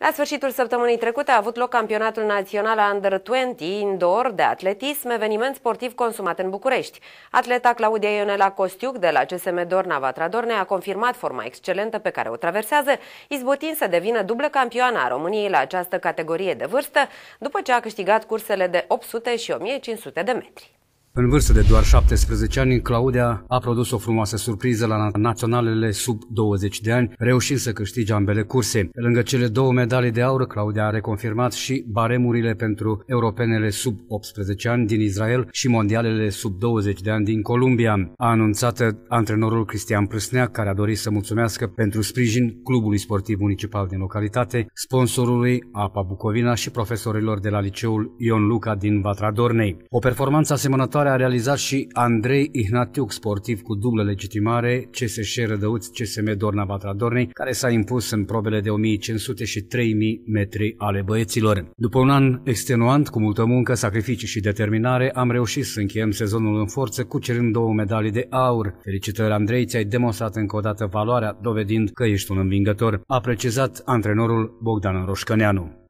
La sfârșitul săptămânii trecute a avut loc campionatul național Under-20 indoor de atletism, eveniment sportiv consumat în București. Atleta Claudia Ionela Costiuc de la CSM Dorna Vatra Dorne a confirmat forma excelentă pe care o traversează, izbutind să devină dublă campioană a României la această categorie de vârstă, după ce a câștigat cursele de 800 și 1500 de metri. În vârstă de doar 17 ani, Claudia a produs o frumoasă surpriză la naționalele sub 20 de ani, reușind să câștige ambele curse. lângă cele două medalii de aur, Claudia a reconfirmat și baremurile pentru europenele sub 18 ani din Israel și mondialele sub 20 de ani din Columbia. A anunțat antrenorul Cristian Prâsnea, care a dorit să mulțumească pentru sprijin Clubului Sportiv Municipal din localitate, sponsorului APA Bucovina și profesorilor de la liceul Ion Luca din Vatra Dornei. O performanță asemănătoare sărbătoare a realizat și Andrei Ihnatiuc, sportiv cu dublă legitimare, CSș Rădăuți, CSM Dorna Vatra Dornei, care s-a impus în probele de 1500 și 3000 metri ale băieților. După un an extenuant, cu multă muncă, sacrificii și determinare, am reușit să încheiem sezonul în forță, cucerând două medalii de aur. Felicitări, Andrei, ți-ai demonstrat încă o dată valoarea, dovedind că ești un învingător, a precizat antrenorul Bogdan Roșcăneanu.